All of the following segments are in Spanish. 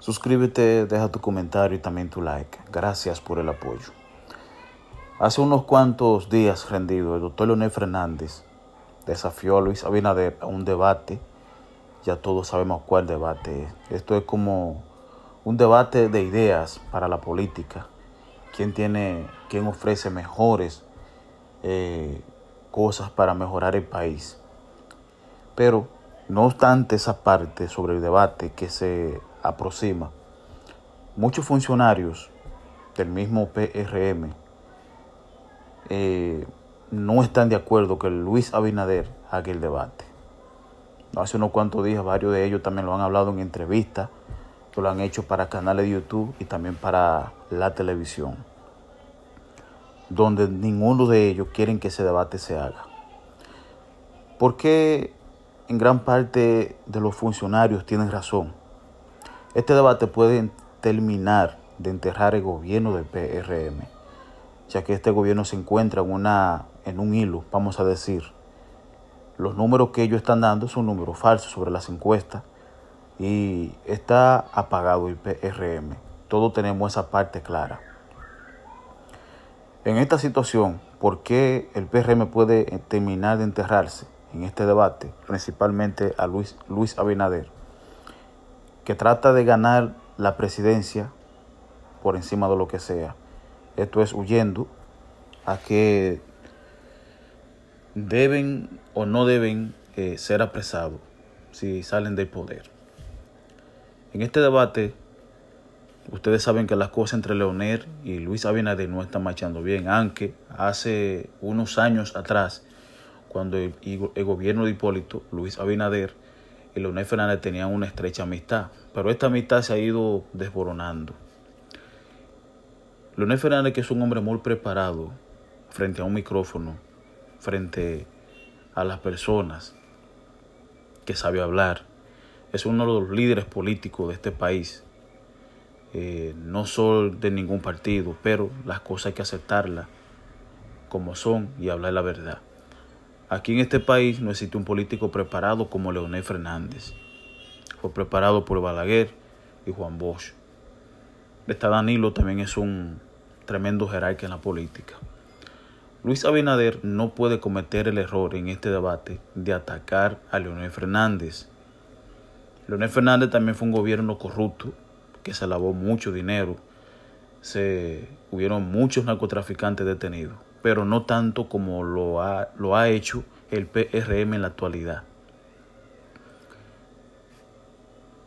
Suscríbete, deja tu comentario y también tu like. Gracias por el apoyo. Hace unos cuantos días rendido, el doctor Leonel Fernández desafió a Luis Abinader a un debate. Ya todos sabemos cuál debate es. Esto es como un debate de ideas para la política. ¿Quién tiene, quién ofrece mejores eh, cosas para mejorar el país? Pero no obstante esa parte sobre el debate que se aproxima. Muchos funcionarios del mismo PRM eh, no están de acuerdo que Luis Abinader haga el debate. Hace unos cuantos días varios de ellos también lo han hablado en entrevistas, lo han hecho para canales de YouTube y también para la televisión, donde ninguno de ellos quieren que ese debate se haga. Porque en gran parte de los funcionarios tienen razón? Este debate puede terminar de enterrar el gobierno del PRM, ya que este gobierno se encuentra en, una, en un hilo, vamos a decir. Los números que ellos están dando son números falsos sobre las encuestas y está apagado el PRM. Todos tenemos esa parte clara. En esta situación, ¿por qué el PRM puede terminar de enterrarse en este debate, principalmente a Luis, Luis Abinader? que trata de ganar la presidencia por encima de lo que sea. Esto es huyendo a que deben o no deben eh, ser apresados si salen del poder. En este debate, ustedes saben que las cosas entre Leonel y Luis Abinader no están marchando bien, aunque hace unos años atrás, cuando el gobierno de Hipólito, Luis Abinader, y Leonel Fernández tenían una estrecha amistad, pero esta amistad se ha ido desboronando. Leonel Fernández, que es un hombre muy preparado frente a un micrófono, frente a las personas, que sabe hablar, es uno de los líderes políticos de este país. Eh, no solo de ningún partido, pero las cosas hay que aceptarlas como son y hablar la verdad. Aquí en este país no existe un político preparado como Leonel Fernández. Fue preparado por Balaguer y Juan Bosch. Está Danilo también es un tremendo jerarca en la política. Luis Abinader no puede cometer el error en este debate de atacar a Leonel Fernández. Leonel Fernández también fue un gobierno corrupto que se lavó mucho dinero. Se hubieron muchos narcotraficantes detenidos pero no tanto como lo ha, lo ha hecho el PRM en la actualidad.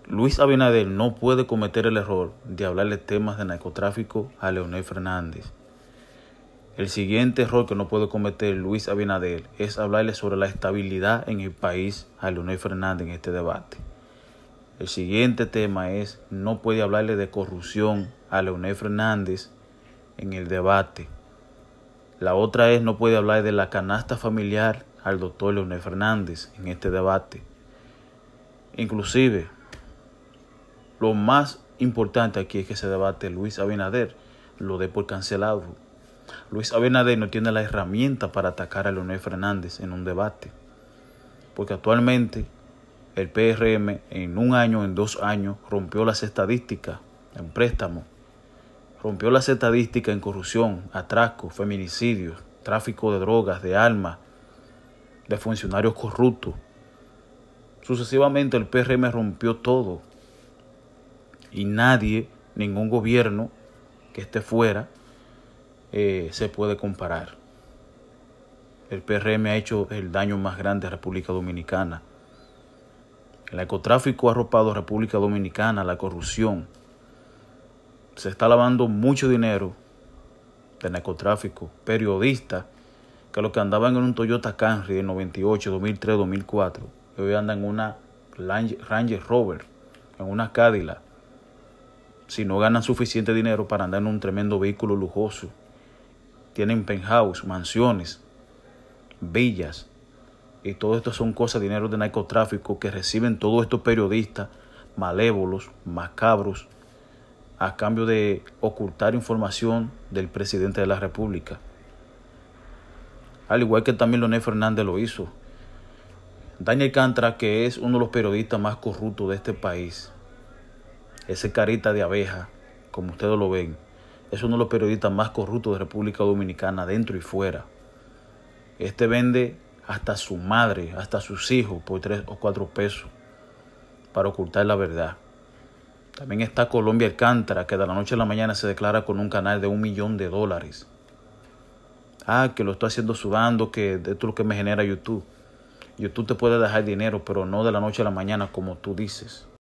Luis Abinader no puede cometer el error de hablarle temas de narcotráfico a Leonel Fernández. El siguiente error que no puede cometer Luis Abinader es hablarle sobre la estabilidad en el país a Leonel Fernández en este debate. El siguiente tema es no puede hablarle de corrupción a Leonel Fernández en el debate. La otra es no puede hablar de la canasta familiar al doctor Leonel Fernández en este debate. Inclusive, lo más importante aquí es que ese debate Luis Abinader, lo dé por cancelado. Luis Abinader no tiene la herramienta para atacar a Leonel Fernández en un debate. Porque actualmente el PRM en un año, en dos años, rompió las estadísticas en préstamo rompió las estadísticas en corrupción, atracos, feminicidios, tráfico de drogas, de armas, de funcionarios corruptos. Sucesivamente el PRM rompió todo y nadie, ningún gobierno que esté fuera, eh, se puede comparar. El PRM ha hecho el daño más grande a República Dominicana. El narcotráfico ha arropado a República Dominicana, la corrupción, se está lavando mucho dinero de narcotráfico, periodistas que lo que andaban en un Toyota Camry en 98, 2003, 2004, hoy andan en una Range Rover, en una Cadillac, si no ganan suficiente dinero para andar en un tremendo vehículo lujoso, tienen penthouse, mansiones, villas, y todo esto son cosas, dinero de narcotráfico que reciben todos estos periodistas malévolos, macabros, a cambio de ocultar información del presidente de la República. Al igual que también Leonel Fernández lo hizo. Daniel Cantra, que es uno de los periodistas más corruptos de este país, ese carita de abeja, como ustedes lo ven, es uno de los periodistas más corruptos de República Dominicana, dentro y fuera. Este vende hasta su madre, hasta sus hijos, por tres o cuatro pesos, para ocultar la verdad. También está Colombia Alcántara, que de la noche a la mañana se declara con un canal de un millón de dólares. Ah, que lo estoy haciendo sudando, que esto es lo que me genera YouTube. YouTube te puede dejar dinero, pero no de la noche a la mañana como tú dices.